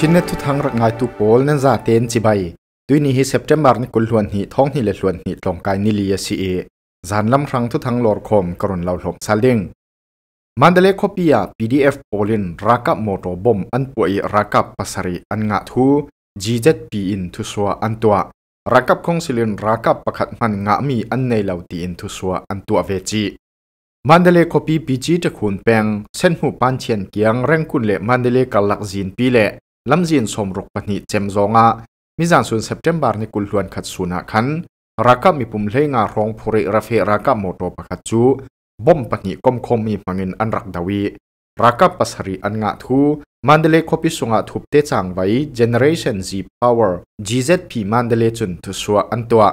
ชินเนทุทังรักงายตุโปลนั่นซาเตนจิบายตุยนี้เซปเทมบาร์นี่กุลหวนฮีท้องฮีเลหวนฮีตรงกายนิลียาซีเอจานลำครั้งทุทังหลอดคมกรุณเ่าหลบซาล้งมันเดเลคอปียา PDF โปลินรักับโมโตบอมอันป่วยรักับัสสารีอันงะทู GZP อินทุสัวอันตัวรักับคงสิลินรักับประคัดมันงะมีอันในเหล่าตีอินทุสัวอันตัวเวจีมันเดเลคอปีปีจีจะคุนแปงเส้นหูปันเชียนเกียงเร่งคุณเละมันเดเลกัลลักจีนปีเละลำจีนสมรกปนิเจมซองะมิจานสุนเซปเทมบาร์นิกุลลวนขัดสุนักขันรักมีปุ่มเลงารองภูริราเฟรักมอโตปะขัดจูบอมปนิคมคมมีมังินอันรักดาวีรักปัสรีอันงะทูมันเดเลคบิสุงะทุบเตจังไว้ generation Z power GZP มันเดเลจุนทุสวอันตัว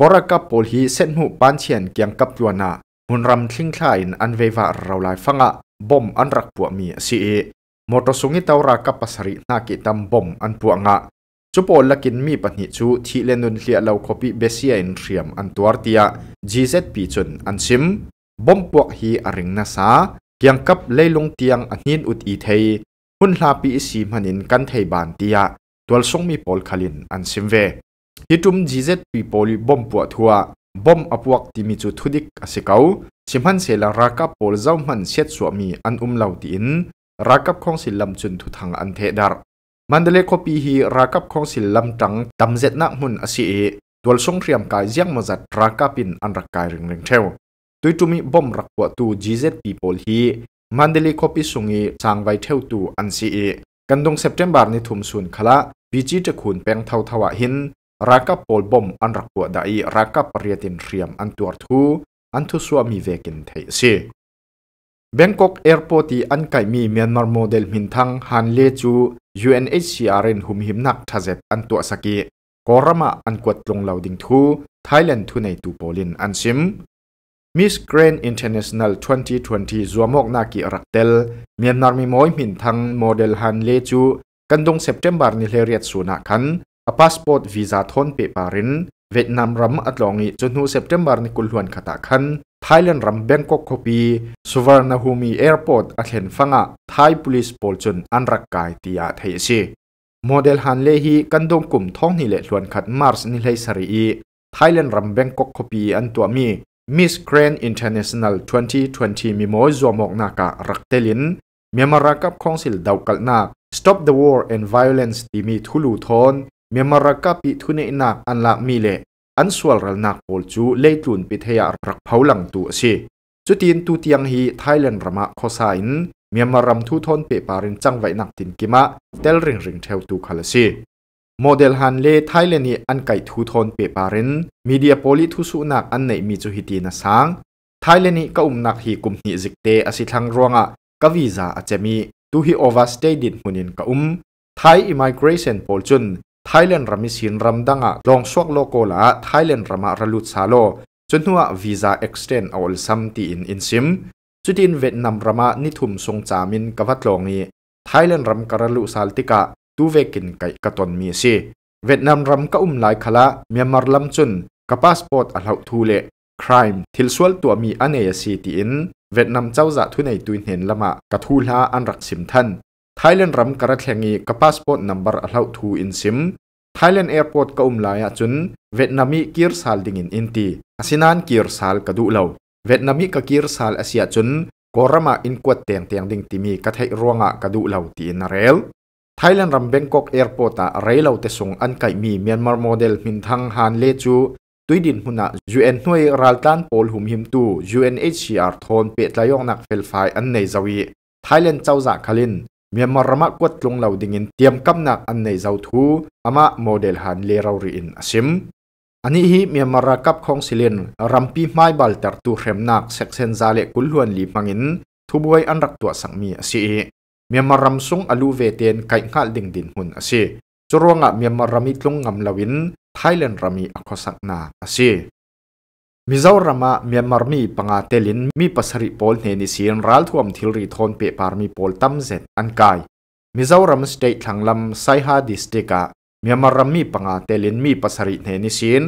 กรักปอลฮีเซนหูปานเชียนเกียงกับตัวนาหุนรำทิ้งคลายอันเววาเราลายฟังะบอมอันรักปวมีซีเอ motor sungi tawra ka pasari na ki tam bom an pu anga chupo lakin mi pahni chu thi lenun hlia lo khopi besia in riam an tuar tia gzp chun an sim bom puak hi a ring na sa kiang kap leilung tiang a hnin ut i thei hun hla pi si manin kan thei ban tia twal song mi pol khalin an sim ve hi tum gzp poli bom puak thua bom apuak ti mi chu thudik asikau simhan sela raka pol zau man set suami an um lo ti in รักับของศิลมจุนทุทังอันเทดารมันเดเลคปีฮีรักับของศิลมจังตำเจ็ดนักมุนอสีตัวสงเรียมกายเจียงมาจัดรักัปินอันรักกายริงริงเทวตัยจุมีบอมรักปวตูจีเจ็ดปีโพลฮีมันเดเลคปีสุงีสางไวเทวตูอันสีกันดงเซปเทมบาร์นิทุมสุนคละวิจิตรคุณแปงเทาทวะหินรักับโพลบอมอันรักปวดได้รักับเรียตินเรียมอันตัวทูอันทุสวามีเวกินเทสี Bangkok Airport i an kai mi Myanmar model min thang han le chu UNHCR in hum him nak thazet an tu asaki korama an kwat long loading thu Thailand thu nei tu polin an sim Miss Grand International 2020 zuamok na ki raktel Myanmar mi moi min thang model han le chu kandong September ni hleriat su na khan a passport visa thon pe parin Vietnam ram atlongi chunu September ni kulhuan khata khan Thailand ram Bangkok kopi Suvarnabhumi airport a thlen fanga Thai police pol chun an rak kai ti a thei si model han le hi kan dom kum thong ni le hluan khat mars ni lei sari i Thailand ram Bangkok kopi an tua mi Miss Grand International 2020 mi moi zomok naka raktelin Myanmar Cup Council daukal na Stop the War and Violence ti mi thulu thon Myanmar Cup pi thune na an la mi le อันสวลรนักโอลจูเลตุนปิเทียรักเผาหลังตัวชิจุดินตูเตียงฮีไทยแลนด์รามะคอสายนเมียมารำทุทนเปปารินจังไว้นักตินกิมะเตลริงริงเทวตูคาลสิโมเดลฮันเลไทยแลนด์นีอันไก่ทุทนเปปารินมีเดียโพลิทุสุนักอันไหนมีจุฮิตีนสังไทยแลนด์นีก็อุ้มนักฮีกุมฮิจิกเตอสิทังรวงอะกวีซาอาจจะมีตูฮิโอวาสเตดินมุนินก็อุ้มไทยอิมิเกรชันโพลจุนไทยแลนด์รามิสินรำดังอะลองสวกโลโกละไทยแลนด์รามารลุซาโลจนหัววีซ่าเอ็กซ์เทนเอาลซัมตีอินอินซิมจุดินเวียดนามรามานิทุมทงจามินกวัดลองนี้ไทยแลนด์รำการลุซาลติกะตูเวกินไกกตนมีซีเวียดนามรำก็อุ้มหลายขละเมียมารลำจุนกับพาสปอร์ตอัลเฮทูเล crime ทิลสวลตัวมีอเนยสีตีอินเวียดนามเจ้าจะทุนในตุนเห็นละมากระทูลาอันรักสิมทัน Thailand ram kara thlengi ka passport number a hlau thu in sim Thailand airport ka um laia chun Vietnami kir sal ding in inti asinan kir sal ka du lo Vietnami ka kir sal asia chun korama in kwat teng teng ding timi ka thai ruanga ka du lo ti in rel Thailand ram Bangkok airport a railo te sung an kai mi Myanmar model min thang han le chu tuidin huna UN hnoi raltan pol hum him tu UNHCR thon pe tlayong nak fel phai an nei zawi Thailand chawza khalin Myanmar rama kwat tlung lo dingin tiam kamnak an nei zau thu ama model han le rau ri in asim ani hi Myanmar ra kap khong silin rampi mai bal tar tu hremnak section zale kulhuan li mangin thubuai an rak tua sangmi asi Myanmar ram sung alu ve ten kai ngal ding din hun asi churonga Myanmar rami tlung ngam lawin Thailand rami Akosak na asi มิซารมาเมียนมาร์มีปังอาเตลินมีปัสริพอลเนนิเซียนรัลทวมทิลรีทอนเปปาร์มีพอลตัมเซนอันกายมิซารมสเตทังลัมไซฮาดิสเตกามีมาร์มีปังอาเตลินมีปัสริเนนิเซียน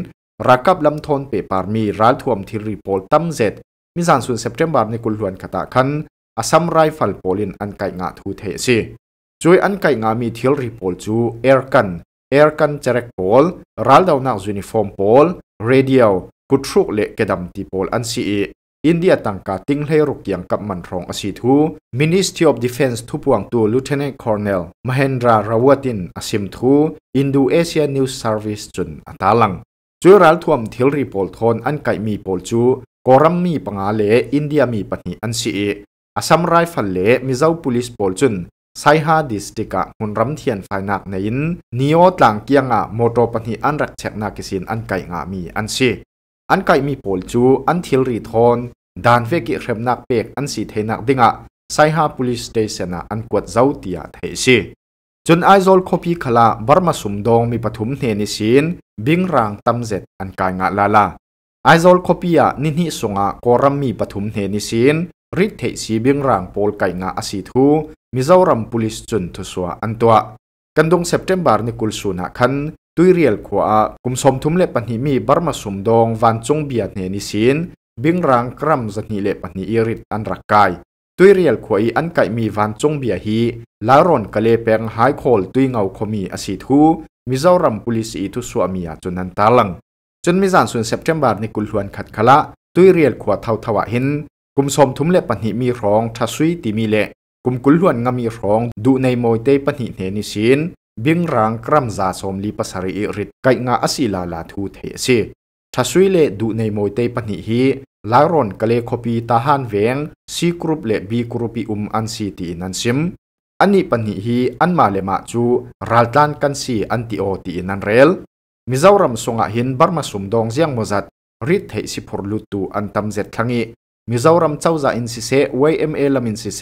รักับลัมทอนเปปาร์มีรัลทวมทิลรีพอลตัมเซนมิซานสุนเซปเทมบาร์นิกุลฮวนคาตาคันอาซัมไรฟัลพอลินอันกายงาทูเทซีจุยอันกายงามีทิลรีพอลจูเอร์กันเอร์กันเจร็กพอลรัลดาวนาจูนิฟอร์มพอลเรดิโอุทรุกเละกระดำตีโพลอันซีอินเดียตั้งกาติ้งให้รุกยังกับมันรองอสิทูินิสทีออฟดิฟเอนส์ทุพวงตัวลูเทเนตคอร์เนลมาเฮนดร n รา a r วตินอสิมทูอินดเอเชียนิวส์เซอร์วิสจุนอัตาลังจูรัลทวมทิลรีโพลทอนอันไกมีโพลจูกอรัมมีปังอาเลอินเดียมีปัญหาอันซีอาสัมไรฟัลเลมิเจ้าวพ l i c โพลจุนไซฮาดิสติกะมุนรัมเทียนไฟนักในนิโอตลังเกียงะโมโตปัญหาอันรักเชกนากิสินอันไกงามีอันซีอันไก่มีโพลจูอันทิลรีทอนดานเวกิเรมนักเป็กอันสีเทนักดิงะไซฮาพุลิสเตชันอันกวดเจ้าตียเทซิจนไอโซลคอปีคลาบาร์มาสุมดองมีปฐุมเนนิสินบิงรางตัมเจ็ดอันกายงะลาลาไอโซลคอปียานินิสงะกอรัมมีปฐุมเนนิสินริทเทซีบิงรางโปลไกงะอสีทูมิเจ้ารัม p ุลิสจุนทุสวาอันตัวกันดงเซปเทมบาร์นิคุลสุนักขันตุยเรียลขวาคุมสมทุมเล็บปัญหามีบาร์มาสุมดองวันจงเบียดเนนิสินบิงรังกรัมสันนิเล็บปัญหาอิริตอันรักกายตุยเรียลขวาอันไกมีวันจงเบียฮีลารอนกะเลเปงไฮโคลตุยเงาคมีอสิทูมิเจ้ารัมปุลิสีทุสวามียจนนันตาลังจนมิจานส่วนเซปเทมบาร์ในกุลหวนขัดขละตุยเรียลขวาเท่าทวะเห็นกุมสมทุมเล็บปัญหามีร้องทัศวีติมีเละกุมกุลหวนงามีร้องดูในโมยเตปัญหาเนนิสินบิงรังกรัมซาสมลีปัสรีริดไกงาอสิลาลาทูเทซีทัศวิเลดูในมวยเตปนิฮีลารอนกเลคปีตาฮันเวงซีกรุปเลบีกรุปีอุมอันซีตีนันซิม อันนี้ปนิฮีอันมาเลมาจูรัลตันกันซีอันติโอตีนันเรลมิซาวรัมสงหินบาร์มาสุมดองเซียงมจัดริดเฮสิพอลุตูอันตัมเจตทังอีมิซาวรัมเจ้าจาอินซิเซวเอ็มเอลามินซิเซ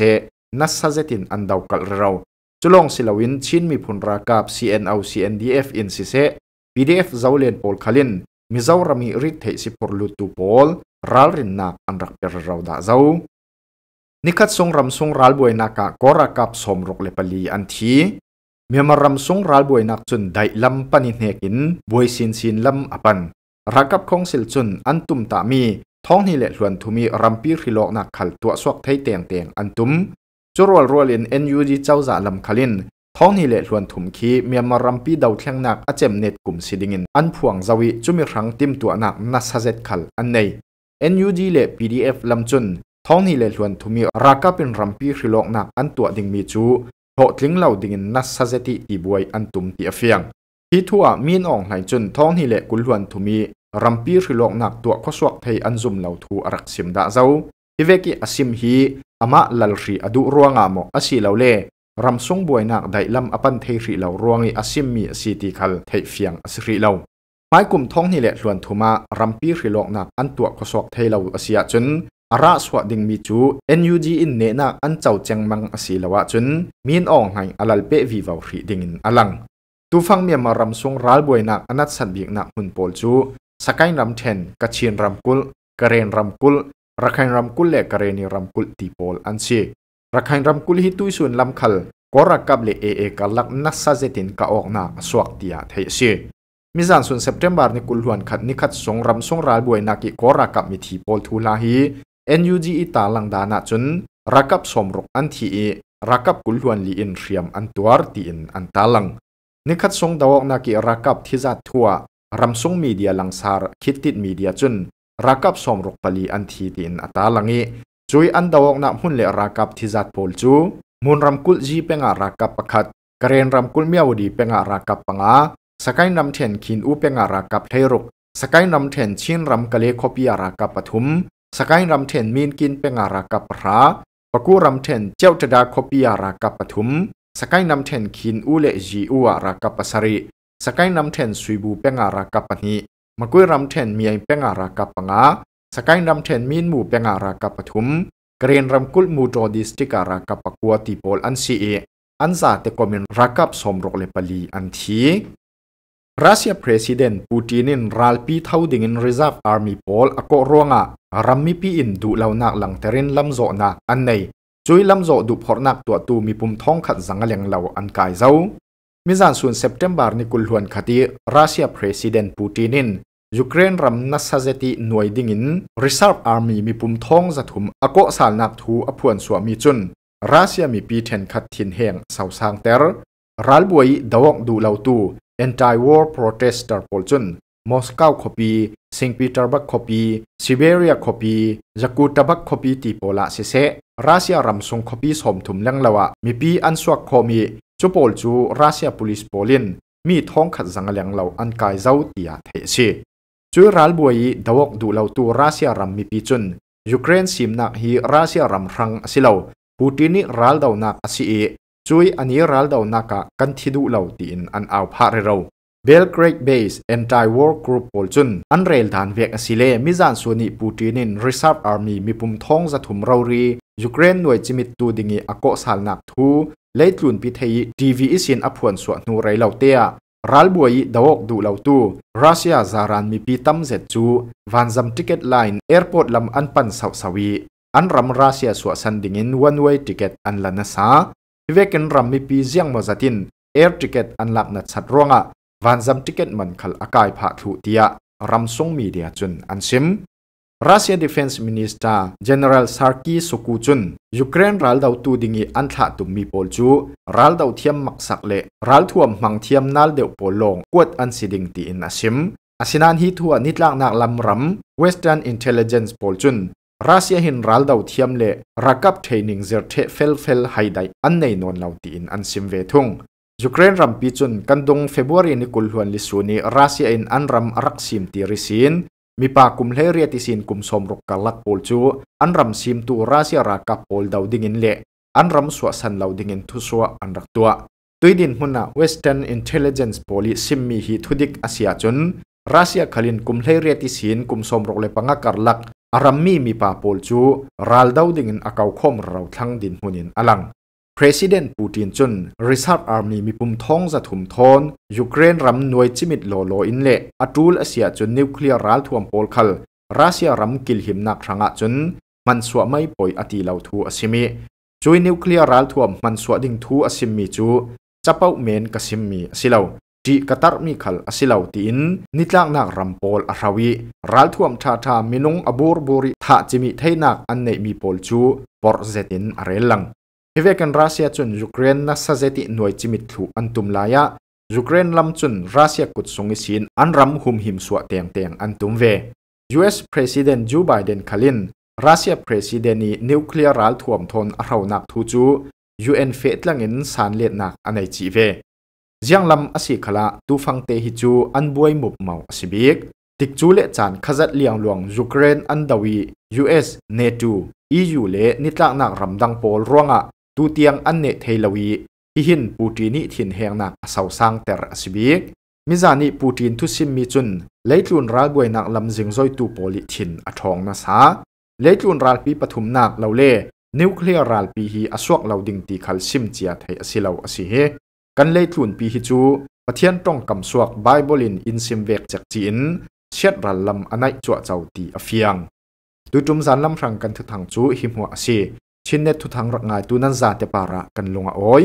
นัสซาเจตินอันดาวกัลเราจุลงศิลวินชินมีผลรากับ CN o CNDF อินซิเซ PDF เจ้าเลียนโพลาลิน มีเจ้ารมีริดเทสิพอลุตูโพลรัลรินนักอันรักเปรเราดาเจ้านิคัดสงรำสงรัลบวยนักกอรักับสมรกเลปลีอันทีมีมารำสงรัลบวยนักจนได้ลำปนิเนกิน บวยสินสินลำอปันรักับของสิลจนอันตุมตามีท้องนี่แหละส่วนทุมีรำปีริโลกนักขัดตัวสวกไทยเตียงเตียงอันตุมจุรวลรัวเลินเอ็นยูีเจ้าจ่าลำคลิน ท้องนี่เละลวนถุมขี้เมียมารัมปีดาวเทียงนักอาเจมเน็ตกลุ่มสิดิงินอันพวงจวิจุมีครั้งติมตัวหนักนัสเซตขลอันในเอ็นยูีเละพีดีเอฟลำจุนท้องนี่เละลวนถุมีราคาเป็นรัมปีคริลกหนักอันตัวดิงมีจูโถทิ้งเหล่าดิงินนัสเซติอีบวยอันตุมตีเฟียงที่ทั่วมีนองไหลจุนท้องนี่เละกุลวนถุมีรัมปีคริลกหนักตัวข้อสวกไทยอันจุ่มเหล่าทูอรักเสียมดาเจ้า hi veki asim hi ama lalri ri adu ruanga mo asi lo le ramsung buai nak dai lam apan thei ri lo ruangi asim mi si ti khal thei fiang asi ri lo mai kum thong ni le hluan thuma rampi ri lok nak an tua ko sok thei lo asia chun ara swa ding mi chu NUG in ne na an chau cheng mang asi lawa chun min ong ngai alal pe vi vau ri ding in alang tu phang mi ma ram sung ral boi nak anat san biak nak hun pol chu sakai ram then ka chin ram kul ka ram kul รักใครรำกุลเละกรณีรำกุลตีโพลอันเชรักใครรำกุลฮิตุยส่วนลำคัลก็รักกับเลเอเอกัลลักนักซาเซตินกะออกนาสวักตียเทเชมิจันส่วนเซปเทมบาร์นิกุลหวนขัดนิขัดสงรำสงรายบวยนักิก็รักกับมิทีโพลทูลาฮีเอ็นยูจีตาลังดานาจุนรักกับสมรุกอันทีเอรักกับกุลหวนลีอินเรียมอันตัวตีอินอันตาลังนิขัดสงดาวกนักิรักกับที่จัดทัวรำสงมีเดียลังสารคิดติดมีเดียจุนรักับสมรกปลีอันทีตินอัตาลังอีจุยอันดาวกนับหุ่นเลรักับที่จัดพอลจูมุนรำกุลจีเป็งารักับประขัดกรนรำกุลเมียวดีเป็งารักับปังอาสกายนำเทนคินอูเป็งารักับไทรุกสกายนำเทนชินรำกะเลคบียรักับปทุมสกายนำเทนมีนกินเป็งารักับพระปกูรำเทนเจ้าจดาคบียรักับปทุมสกายนำเทนคินอูเลจีอูอารักับปสริสกายนำเทนสุยบูเป็งารักับปนีมกุยรำเทนมีไอเปงอารากับปังอาสกายรำเทนมีนหมู่เปงอารากับปฐุมเกรนรำกุลมูโจดิสติการากับปกัวติโพลอันซีเออันซาเตกอมินรักับสมรกเลปลีอันทีรัสเซียประธานปูตินินรัลปีเท่าดิ่งินรีซาฟอาร์มีโพลอโกรวงะรำมีพีอินดูเหล่านักหลังเทรินลำโจนาอันในจุยลำโจดูพอนักตัวตูมีปุ่มท้องขัดสังเลตงเหล่าอันกายเจ้ามิจานส่วนเซปเทมบาร์นิคุลฮวนคดีรัสเซียประธานาธิบดีปูตินินยูเครนรำนัสเซติหน่วยดิ่งินริซาร์ฟอาร์มีมีปุ่มท้องจัดถุมอโกสารนับทูอพวนสวมีจุนรัสเซียมีปีเทนคัดทินแห่งเสาสางเตอร์รัลบวยดวกดูเลาตูเอน a วอร์ a ปร r o t e s t e r ปลจุนมอสโกคอปบีสิงปีเตอร์บักอบีซิเบเรียอบีจักูตบักอบีตีโปลาเซเซรัสเซียรำสงอบีสมถุมเลงลาวะมีปีอันสวกอมีจูปอลจูรัสเซียพลิสโปลินมีท้องขัดสังเลียงเหล่าอันกายเจ้าตียาเทชีจูรัลบวยดาวกดูเหล่าตัวรัสเซียรัมมีปีจุนยูเครนซิมนักฮีรัสเซียรัมรังสิเหล่าปูตินิรัลดาวนักสิเอจุยอันนี้รัลดาวนักกันที่ดูเหล่าตีนอันเอาพาเรเราเบลเกรดเบสแอนตี้วอร์กรุ๊ปพอลจุนอันเรลทานเวียกสิเลมิจันส่วนนี้ปูตินินรีซาร์ฟอาร์มีมีปุ่มท้องจะถุมเรารียูเครนหน่วยจิมิตตูดิงิอโกสาลนักทูเลยตุนพิทยดีวีอิสินอพวนส่วนนูไรเลาเตียรัลบวยดาวกดูเลาตูรัสเซียจารันมีปีตั้มเจ็ดจูวันซำติเกตไลน์แอร์พอร์ตลำอันปันสาวสวีอันรัมรัสเซียส่วนสันดิงินวันเวติเกตอันลันสาเวกันรัมมีปีเซียงมาจัตินแอร์ติเกตอันลับนัดชัดร่วงะวันซำติเกตมันขลอากายผาถูเตียรัมซงมีเดียจุนอันซิม r u s s i a Defense Minister General Sarki Sukuchun Ukraine ral dau tu dingi an tha tu mi pol chu ral dau thiam mak sak le ral thuam mang thiam nal deu pol long kwat an siding ti in asim asinan hi thua nitlak nak lam ram Western Intelligence pol chun Russia hin ral dau thiam le rakap thaining zer the fel fel hai dai an nei non lau ti in an sim ve thung Ukraine ram pi chun kandong February ni kulhuan li suni Russia in an ram r a k sim ti risin มีปากุมเลเรียติสินกุมสมรกกลักโพลจูอันรำซิมตัวราเียรากับโพลดาวดิ่งินเละอันรำสวสันเลาดิ่งินทุสวอันรักตัวตุยดินมุนาเวสเทนอินเทลเจน e ์โพล o ซิมมีฮีทุดิกอาเซียจุนรัสเซียขลินกุมเลเรียติสินกุมสมรกเลปังกัลลักอารมมีมีปาโพลจูรัลดาวดิ่งินอากาวคมเราทั้งดินมุนินอลัง President p u t จุน Reserve Army มีปุ่มท้องจะถุมทอนยูเครนรัมหน่วยจิมิตโลโลอินเละอตูลอาเซียจนนิวเคลียร์รัลทวมโพลคัลรัสเซียรัมกิลหิมนักรังอาจนมันสวไม่ป่อยอติเล่าทูอสิมีจุยนิวเคลียร์รัลทวมมันสวดิ่งทูอสิมิจูจับเป้าเมนกสิมิอสิเล่าจีกัตาร์มีขลอสิลาวตินนิตลางนักรัมโพลอาราวีรัลท่วมชาชามินุงอบูร์บูริท่าจิมิไทนักอันในมีโพลจูปอร์เซตินอารลังฮิเวกันรัสเซียจุนยูเครนนัสเซติหน่วยจิมิทูอันตุมลายะยูเครนลำจุนรัสเซียกุดสงิสินอันรำหุมหิมสวดเตียงเตียงอันตุมเวยูเอสประธานจูไบเดนคาลินรัสเซียประธานีนิวเคลียร์รัลท่วมทนเราหนักทุจูยูเอ็นเฟตลังอินสานเลียนหนักอันในจีเวยังลำอสิคละตูฟังเตหิจูอันบวยมุบเมาอสิบิกติกจูเลจานขจัดเลียงหลวงยูเครนอันดาวียูเอสเนตูอียูเลนิตลักหนักรำดังโปลร่วงอ่ะตูเตียงอันเนเทลวีฮิหินปูตีนิถินแหงนักเสาสังเตอร์สบีก มิจานิปูตีนทุสิมมิจุนเลยตุนรักบวยนักลำจิงซอยตูโปลิถินอทองนาสาเลยตุนรัลปีปฐุมนักเลาเล่นิวเคลียร์รัลปีฮีอสวกเลาดิงตีคัลซิมเจียไทยอสิเลาอสิเฮกันเลยตุนปีฮิจูปะเทียนต้องกำสวกไบเบิลินอินซิมเวกจากจีนเช็ดรัลลำอันไหนจวเจ้าตีอฟียงดูจุมสันลำพรังกันทุกทางจูหิมหัวอสีชินเนตทุทางรักงายตูนันซาเตปาระกันลงอ้อย